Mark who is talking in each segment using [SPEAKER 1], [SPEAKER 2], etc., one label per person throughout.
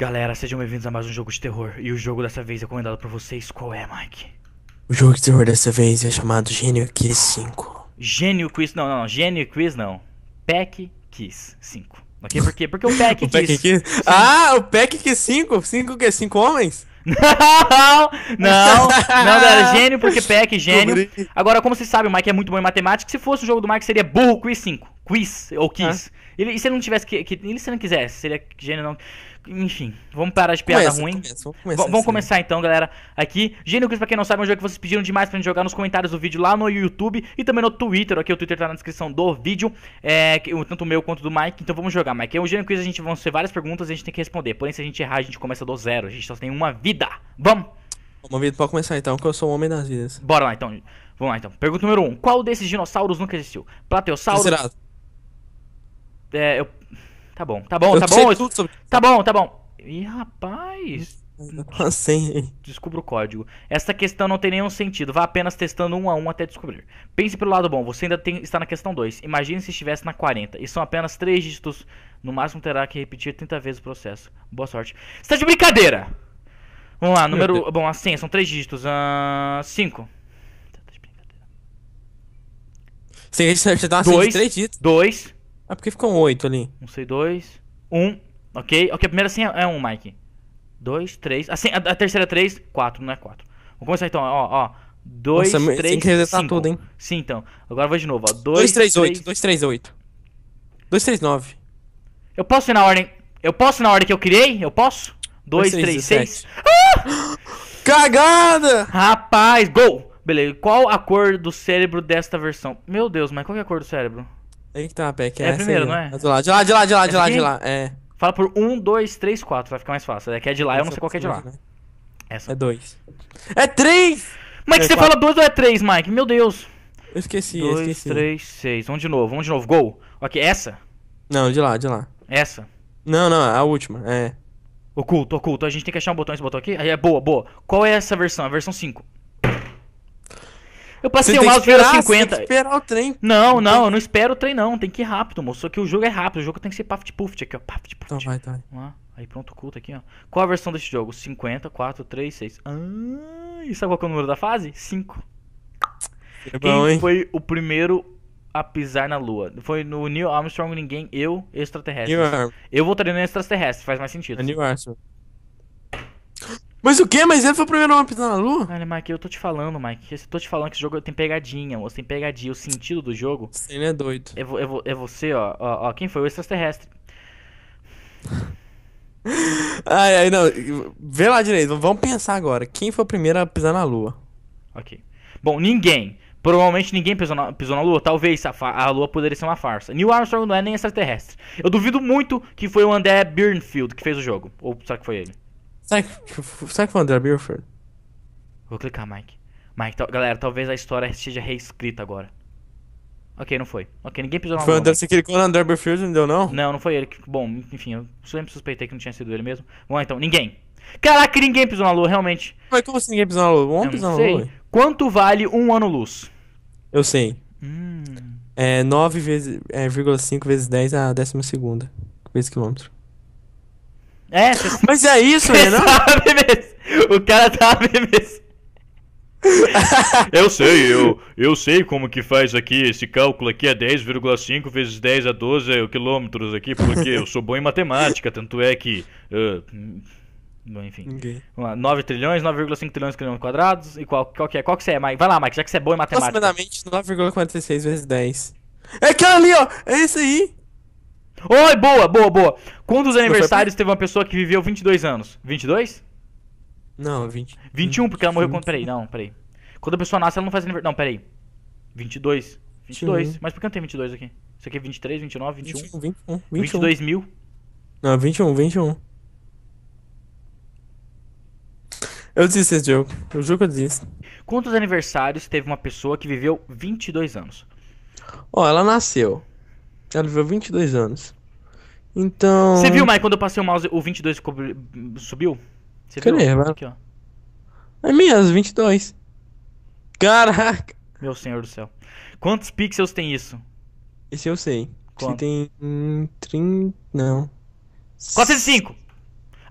[SPEAKER 1] Galera, sejam bem-vindos a mais um jogo de terror. E o jogo dessa vez é recomendado para vocês, qual é, Mike?
[SPEAKER 2] O jogo de terror dessa vez é chamado Gênio Quiz 5.
[SPEAKER 1] Gênio Quiz, não, não, Gênio Quiz não. Pack Quiz
[SPEAKER 2] 5. Ok, por quê? Porque o Pack Quiz. Quiz? Ah, o Pack Quiz 5? 5 o quê? 5 homens? Não, não, não, galera, gênio porque pack, gênio.
[SPEAKER 1] Agora, como vocês sabem, o Mike é muito bom em matemática. Se fosse o jogo do Mike, seria burro quiz 5. Quiz, ou quis. Ah. Ele, e se ele não tivesse que, que ele, se não quisesse, seria é gênio não. Enfim, vamos parar de piada começa, ruim.
[SPEAKER 2] Começa, vamos começar, vamos assim.
[SPEAKER 1] começar então, galera, aqui. Gênio Quiz, pra quem não sabe, é um jogo que vocês pediram demais pra gente jogar nos comentários do vídeo lá no YouTube e também no Twitter. Aqui o Twitter tá na descrição do vídeo, é, tanto o meu quanto do Mike. Então vamos jogar, Mike. É um Gênio Quiz, a gente vai fazer várias perguntas e a gente tem que responder. Porém, se a gente errar, a gente começa do zero. A gente só tem uma vida. Vamos!
[SPEAKER 2] Uma vida pra começar então, que eu sou o homem
[SPEAKER 1] das vidas. Bora lá então. Vamos lá então. Pergunta número 1. Um. Qual desses dinossauros nunca existiu? Plateossauro. Triceratops. É, eu. Tá bom, tá bom, eu tá bom. Tudo sobre... Tá bom, tá bom. Ih, rapaz.
[SPEAKER 2] Assim.
[SPEAKER 1] Descubra o código. Essa questão não tem nenhum sentido. Vá apenas testando um a um até descobrir. Pense pelo lado bom. Você ainda tem, está na questão 2. Imagine se estivesse na 40. E são apenas 3 dígitos. No máximo terá que repetir 30 vezes o processo. Boa sorte. Você está de brincadeira!
[SPEAKER 2] Vamos lá, número.
[SPEAKER 1] Bom, assim, são 3 dígitos. 5. Uh, ah, você está de brincadeira. Você está 3 dígitos? 2. Ah, porque ficam oito ali. Um, sei dois. Um. Ok? Ok, a primeira senha assim é, é um, Mike. Dois, três. A, assim, a, a terceira é três, quatro, não é quatro. Vamos começar então, ó, ó. Dois, Nossa, três, tem que resetar cinco. tudo, hein? Sim, então. Agora vai de novo, ó. Dois, três, oito. Dois, três, oito. Dois, três, nove. Eu posso ir na ordem... Eu posso ir na ordem que eu criei? Eu posso? Dois, três, seis.
[SPEAKER 2] Ah!
[SPEAKER 1] Cagada! Rapaz, gol! Beleza, qual a cor do cérebro desta versão? Meu Deus, mas qual é a cor do cérebro? É aí que tá uma PEC, é, é primeiro, não é? De lá, de lá, de lá, de lá, de lá, de lá. É. Fala por 1, 2, 3, 4, vai ficar mais fácil. É que é de lá, Essa eu não sei qual é de lá. Né? Essa. É 2. É 3! Mike, é você fala 2 ou é 3, Mike? Meu Deus. Eu esqueci, dois, eu esqueci. 2, 3, 6. Vamos de novo, vamos de novo. Gol. Ok, essa? Não, de lá, de lá. Essa? Não, não, é a última, é. Oculto, oculto. A gente tem que achar um botão, esse botão aqui. Aí é boa, boa. Qual é essa versão? A versão 5. Eu passei o mouse mal, que esperar, 50. Tem que esperar o trem. Não, não, eu não espero o trem, não. Tem que ir rápido, moço. Só que o jogo é rápido. O jogo tem que ser paft puft aqui, ó. Paft puft. Então vai, tá. vai. Aí pronto, culto aqui, ó. Qual a versão desse jogo? 50, 4, 3, 6. Ah, e sabe qual é o número da fase? 5. É Quem bom, foi o primeiro a pisar na lua? Foi no Neil Armstrong, ninguém, eu, extraterrestre. Eu votaria no extraterrestre, faz mais sentido. É Neil Armstrong. Mas o quê? Mas ele foi o primeiro homem a pisar na lua? Olha, Mike, eu tô te falando, Mike. Eu tô te falando que esse jogo tem pegadinha, ou tem pegadinha. O sentido do jogo. Ele é doido. É, é,
[SPEAKER 2] é você, ó, ó, ó, Quem foi? O extraterrestre. ai, ai, não. Vê lá direito. Vamos pensar agora. Quem foi o primeiro a pisar na lua?
[SPEAKER 1] Ok. Bom, ninguém. Provavelmente ninguém pisou na, pisou na Lua. Talvez a, a, Lua poderia ser uma farsa. Neil Armstrong não é nem extraterrestre. Eu duvido muito que foi o André Birnfield que fez o jogo. Ou será que foi ele?
[SPEAKER 2] Será que, será que foi o André Bierford?
[SPEAKER 1] Vou clicar, Mike. Mike, galera, talvez a história esteja reescrita agora. Ok, não foi. Ok, ninguém pisou na Foi o André, né? você clicou no André Bierford não deu, não? Não, não foi ele. Bom, enfim, eu sempre suspeitei que não tinha sido ele mesmo. Bom, então, ninguém. Caraca, ninguém pisou na lua, realmente. Mas como assim ninguém pisou na lua? Vamos eu pisar na sei. lua.
[SPEAKER 2] Quanto vale um ano-luz? Eu sei. Hum. É 9,5 vezes, é, 5 vezes 10 a décima segunda vezes quilômetro. É, cê... Mas é isso, Renan. o cara tá mesmo. eu sei,
[SPEAKER 1] eu, eu sei como que faz aqui. Esse cálculo aqui é 10,5 vezes 10 a 12 quilômetros aqui, porque eu sou bom em matemática, tanto é que. Uh, enfim. Okay. 9 trilhões, 9,5 trilhões de quilômetros quadrados. E qual, qual que é? Qual que você é, Mike? Vai lá, Mike, já que você é bom em matemática. Aproximadamente 9,46 vezes 10. É aquela ali, ó! É esse aí! Oi, boa, boa, boa. Quando os aniversários teve uma pessoa que viveu 22 anos. 22? Não, 20. 21, porque ela morreu quando. Peraí, não, peraí. Quando a pessoa nasce, ela não faz aniversário. Não, peraí. 22. 22. Sim. Mas por que não tem 22 aqui? Isso aqui é 23, 29, 21. 21, 21 22 mil.
[SPEAKER 2] Não, 21, 21. Eu disse esse jogo. Eu juro que eu disse.
[SPEAKER 1] Quantos aniversários teve uma pessoa que viveu 22 anos?
[SPEAKER 2] Ó, oh, ela nasceu. Ela viveu 22 anos. Então. Você viu, Mike,
[SPEAKER 1] quando eu passei o mouse, o 22 subiu? Você Cadê, Aqui, ó.
[SPEAKER 2] É mesmo, 22. Caraca!
[SPEAKER 1] Meu senhor do céu. Quantos pixels tem isso? Esse eu sei.
[SPEAKER 2] Quanto? tem. 30. Não. 405!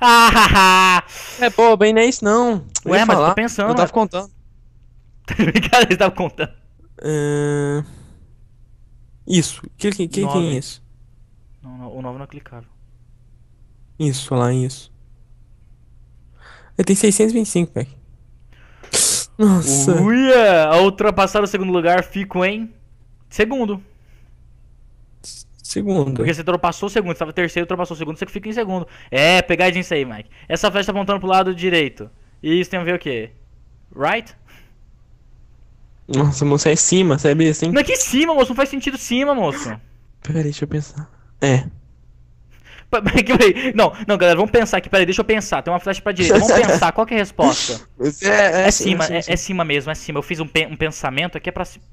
[SPEAKER 2] Ah, é pô, bem nem é isso não. Eu Ué, mas falar. tô pensando. Eu tava mas... contando. Brincadeira, ele tava contando. É... Isso. Clique, que, é Nove. isso.
[SPEAKER 1] Não, não, o 9 não é clicável.
[SPEAKER 2] Isso, lá isso. Ele tem 625, velho. Nossa.
[SPEAKER 1] Uia! É. Ao ultrapassar o segundo lugar, fico em segundo.
[SPEAKER 2] Segundo. Porque você
[SPEAKER 1] ultrapassou o segundo, você tava terceiro, ultrapassou o segundo, você fica em segundo. É, pegadinha isso aí, Mike. Essa flecha tá apontando pro lado direito. E isso tem a ver o quê? Right?
[SPEAKER 2] Nossa, moço, é cima, sabe assim? Não é que
[SPEAKER 1] cima, moço, não faz sentido cima, moço.
[SPEAKER 2] Peraí, deixa eu pensar. É. Não, não, galera, vamos pensar aqui. Peraí,
[SPEAKER 1] deixa eu pensar. Tem uma flecha pra direita. Vamos pensar. Qual é a resposta? É, é, é cima, é, é, cima mesmo, é cima. Eu fiz um, pe um pensamento aqui, é pra cima.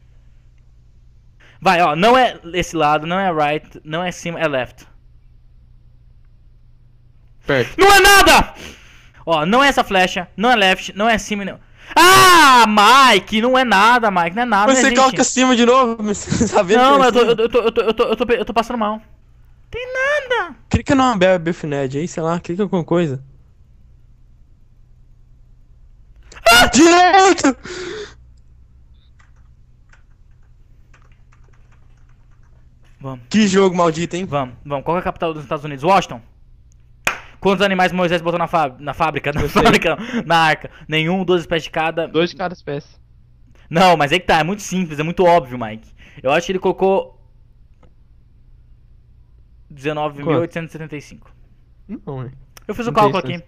[SPEAKER 1] Vai, ó, não é esse lado, não é right, não é cima, é left. Perto. Não é nada! Ó, não é essa flecha, não é left, não é cima, não. Ah, Mike, não é nada, Mike, não é nada. Mas né, você que coloca
[SPEAKER 2] acima de novo, sabendo tá Não, mas eu, eu, assim? eu, tô, eu,
[SPEAKER 1] eu, tô, eu, passando mal. Tem
[SPEAKER 2] nada. Clica no Abel Belfined aí, sei lá, clica alguma coisa.
[SPEAKER 1] Ah! Direito! Vamos. Que jogo maldito, hein? Vamos, vamos. Qual é a capital dos Estados Unidos? Washington? Quantos animais Moisés botou na, na fábrica? Na fábrica, não. Na arca. Nenhum, duas espécies de cada. Dois de cada espécie. Não, mas é que tá. É muito simples, é muito óbvio, Mike. Eu acho que ele colocou. 19.875. Não, hein? Eu fiz o cálculo aqui.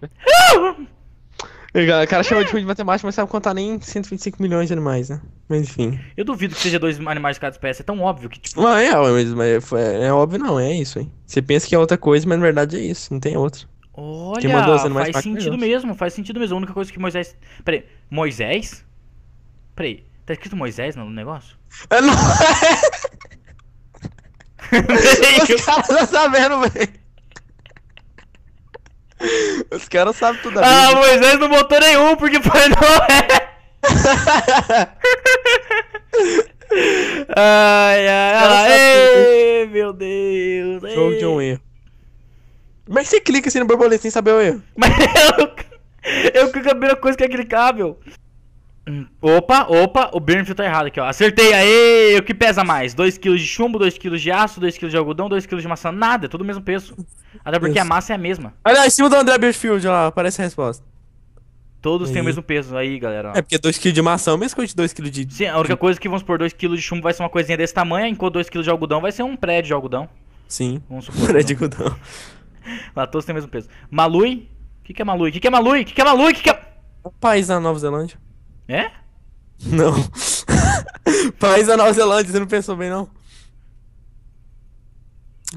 [SPEAKER 2] O cara chama de ruim de matemática, mas sabe contar nem 125 milhões de animais, né? Mas enfim.
[SPEAKER 1] Eu duvido que seja dois animais de cada espécie, é tão óbvio que
[SPEAKER 2] tipo. Não, é, mas, mas é, é, óbvio não, é isso, hein? Você pensa que é outra coisa, mas na verdade é isso, não tem outra. Olha, mandou os animais é faz sentido criança.
[SPEAKER 1] mesmo, faz sentido mesmo. A única coisa que Moisés. Peraí, Moisés? Peraí, tá escrito Moisés no negócio? É, não é!
[SPEAKER 2] os caras sabendo, velho. Os caras sabem tudo. Ah, Moisés não botou nenhum, porque foi não ai, ai, ai, ai, ai meu Deus. Jogo de um erro. Mas você clica assim no borboleta sem saber o erro. Mas eu, eu clico a primeira coisa que é clicável. Hum, opa,
[SPEAKER 1] opa, o Bernfield tá errado aqui, ó. Acertei, aí O que pesa mais? 2kg de chumbo, 2kg de aço, 2kg de algodão, 2kg de maçã. Nada, é tudo o mesmo peso. Até porque Isso. a massa é a mesma.
[SPEAKER 2] Olha lá, em cima do André Bernfield, ó, aparece a resposta. Todos aí. têm o mesmo peso, aí, galera. Ó. É porque 2kg de maçã é mesmo que coisa
[SPEAKER 1] de 2kg de... Sim, a única coisa é que, vamos supor, 2kg de chumbo vai ser uma coisinha desse tamanho, enquanto 2kg de algodão vai ser um prédio de algodão.
[SPEAKER 2] Sim, vamos supor. prédio né? de algodão.
[SPEAKER 1] Lactose tem o mesmo peso. Malui?
[SPEAKER 2] O que, que é Malui? O que, que é Malui? O que, que é Malui? O que, que é. é país da Nova Zelândia. É? Não. país da Nova Zelândia, você não pensou bem, não?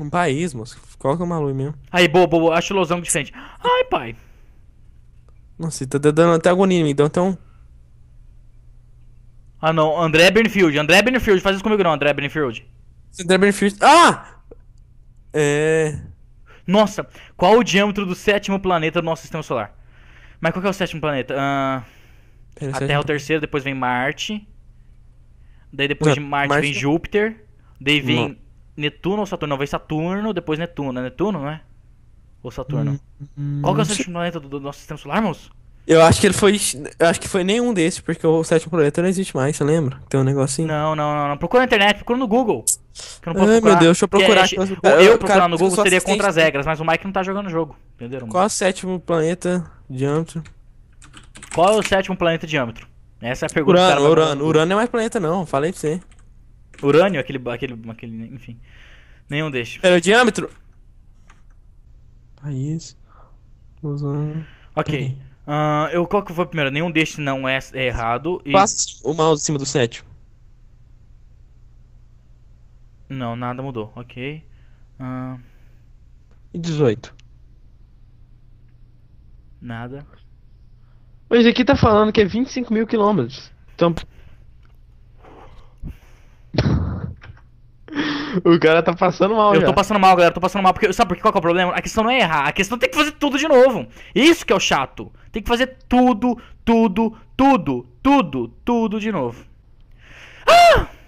[SPEAKER 2] Um país, moço. Qual que é o Malui mesmo?
[SPEAKER 1] Aí, boa, boa. Acho o losango diferente. Ai, pai.
[SPEAKER 2] Nossa, tá dando até agonia então tem um...
[SPEAKER 1] Ah, não. André Benfield. André Benfield. Faz isso comigo, não, André Benfield. André Benfield... Ah! É... Nossa, qual o diâmetro do sétimo planeta do nosso sistema solar? Mas qual é o sétimo planeta? Uh, ah, a Terra é o terceiro, depois vem Marte. Daí depois não, de Marte, ah, Marte, vem Júpiter. Daí vem não. Netuno ou Saturno? Não, vem Saturno, depois Netuno. É Netuno, né? Ou Saturno? Hum, qual que é o hum, sétimo planeta do, do nosso sistema solar, moço?
[SPEAKER 2] Eu acho que ele foi. Eu acho que foi nenhum desses, porque o sétimo planeta não existe mais, você lembra? Tem um negocinho. Não, não, não, não. Procura na internet, procura no Google. Ai, meu Deus, deixa eu procurar. Que, eu, eu procurar no Google seria contra as regras,
[SPEAKER 1] mas o Mike não tá jogando o jogo. Entenderam? Qual é o sétimo
[SPEAKER 2] planeta diâmetro?
[SPEAKER 1] Qual é o sétimo planeta diâmetro? Essa é a pergunta. Urano, Urano. Urano é mais planeta não, falei pra você. Urânio, aquele, aquele, aquele, enfim. Nenhum deixa. Pera, o diâmetro. aí isso. Ok. Uh, eu, qual que foi primeiro? Nenhum destes não é, é errado. E... Passa o
[SPEAKER 2] mouse em cima do sétimo.
[SPEAKER 1] Não, nada mudou. Ok.
[SPEAKER 2] E 18. nada. Mas aqui tá falando que é 25 mil quilômetros. Então. o cara tá passando mal Eu já. tô
[SPEAKER 1] passando mal, galera. Tô passando mal. Porque, sabe por que, qual é o problema? A questão não é errar. A questão é tem que fazer tudo de novo. Isso que é o chato. Tem que fazer tudo, tudo, tudo, tudo, tudo de novo. Ah!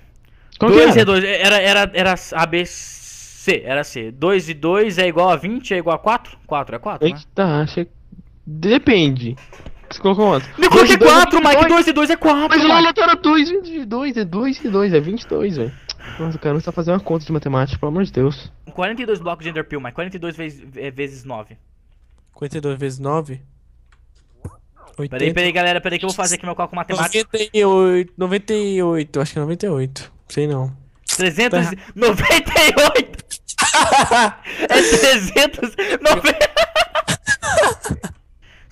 [SPEAKER 1] Qual 2 e 2, é, era, era, era ABC, era C. 2 e 2 é igual a 20, é igual a 4? 4 é 4, né? Eita, né?
[SPEAKER 2] Tá, achei... Depende. Você colocou quanto? Me é
[SPEAKER 1] 4, Mike, 2 e 2 é 4. Mas o lá tá,
[SPEAKER 2] era 2, e 2, é 2 e 2, é 22, velho. Nossa, o cara, não tá fazendo uma conta de matemática, pelo amor de Deus.
[SPEAKER 1] 42 blocos de Enderpeel, Mike, 42 vezes, é, vezes 9.
[SPEAKER 2] 42 vezes 9? 80. Peraí, peraí,
[SPEAKER 1] galera, peraí que eu vou fazer aqui meu cálculo matemático.
[SPEAKER 2] 98, 98, acho que é 98. Sei não.
[SPEAKER 1] 398! Tá é 390!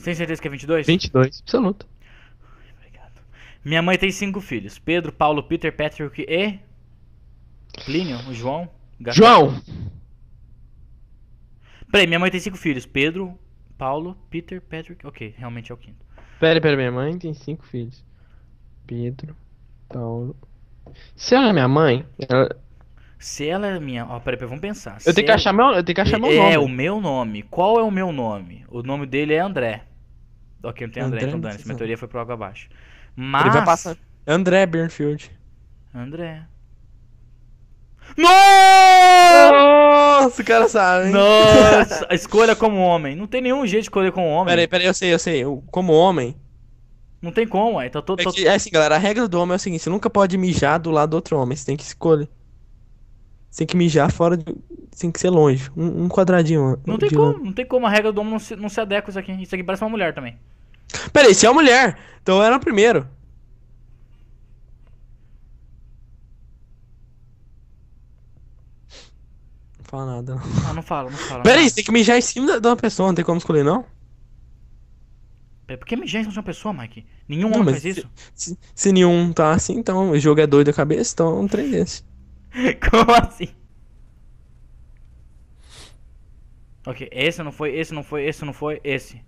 [SPEAKER 1] tem certeza que é 22?
[SPEAKER 2] 22, absoluto.
[SPEAKER 1] Obrigado. Minha mãe tem 5 filhos: Pedro, Paulo, Peter, Patrick e. Plínio, João. Gato. João! Peraí, minha mãe tem 5 filhos: Pedro, Paulo, Peter, Patrick. Ok, realmente é o quinto.
[SPEAKER 2] Peraí, peraí, minha mãe tem 5 filhos: Pedro, Paulo, se ela é minha mãe, ela...
[SPEAKER 1] Se ela é minha. Ó, peraí, peraí, vamos pensar. Eu tenho, que achar meu, eu tenho que achar meu é, nome. É, o meu nome. Qual é o meu nome? O nome dele é André. Ok, não tem André, André então dane Minha teoria é. foi pro água abaixo. Mas. Ele vai passar.
[SPEAKER 2] André Bernfield.
[SPEAKER 1] André. Nossa, o cara sabe. Hein? Nossa, escolha como homem. Não tem nenhum jeito de escolher como
[SPEAKER 2] homem. Peraí, peraí, eu sei, eu sei. Eu, como homem, não tem como, ué. Tá todo, é, que, é assim, galera, a regra do homem é o seguinte, você nunca pode mijar do lado do outro homem, você tem que escolher. Você tem que mijar fora de. Tem que ser longe. Um, um quadradinho. Não tem como, não
[SPEAKER 1] tem como. A regra do homem não se, não se adequa isso aqui. Isso aqui parece uma mulher também.
[SPEAKER 2] pera aí se é uma mulher, então era o primeiro. Não fala nada. Ah, não fala, não fala. aí, você tem que mijar em cima da, da pessoa, não tem como escolher, não?
[SPEAKER 1] É, porque Jimmy Jensen é uma pessoa, Mike. Nenhum não, homem faz isso. Se,
[SPEAKER 2] se, nenhum tá assim, então o jogo é doido da cabeça, então é um trem desse. Como assim?
[SPEAKER 1] Ok, esse não foi, esse não foi, esse não foi, esse.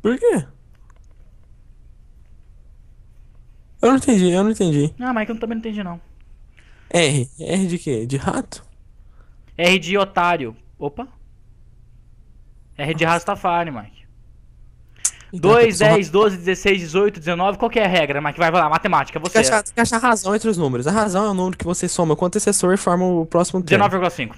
[SPEAKER 2] Por quê? Eu não entendi, eu não entendi.
[SPEAKER 1] Ah, Mike, eu também não entendi não.
[SPEAKER 2] R, R
[SPEAKER 1] de quê? De rato? R de otário. Opa. É de Rastafari, Mike.
[SPEAKER 2] Então, 2, 10,
[SPEAKER 1] só... 12, 16, 18, 19, qual é a regra, Mike? Vai, vai lá, matemática, você. Tem que achar, tem que
[SPEAKER 2] achar a razão entre os números. A razão é o número que você soma com o antecessor e forma o próximo termo. 19,5.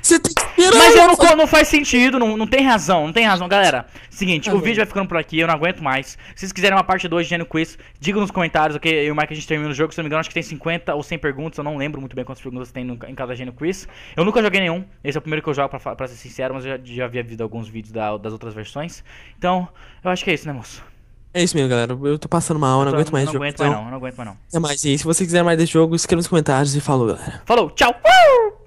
[SPEAKER 2] Você tem esperança. Mas eu não, não faz sentido,
[SPEAKER 1] não, não tem razão, não tem razão, galera. Seguinte, tá o bem. vídeo vai ficando por aqui, eu não aguento mais. Se vocês quiserem uma parte 2 de Gênio Quiz, digam nos comentários, ok? Eu e o Mike a gente termina o jogo, se não me engano, acho que tem 50 ou 100 perguntas, eu não lembro muito bem quantas perguntas tem no, em cada Gênio Quiz. Eu nunca joguei nenhum, esse é o primeiro que eu jogo, pra, pra ser sincero, mas eu já, já havia visto alguns vídeos da, das outras versões. Então, eu acho que é isso, né, moço?
[SPEAKER 2] É isso mesmo, galera. Eu tô passando mal, não, tô, aguento mais não, então não aguento jogo. mais, não, não aguento mais, não. É mais. E se você quiser mais desse jogo, escreva nos comentários e falou, galera.
[SPEAKER 1] Falou, tchau! Uh!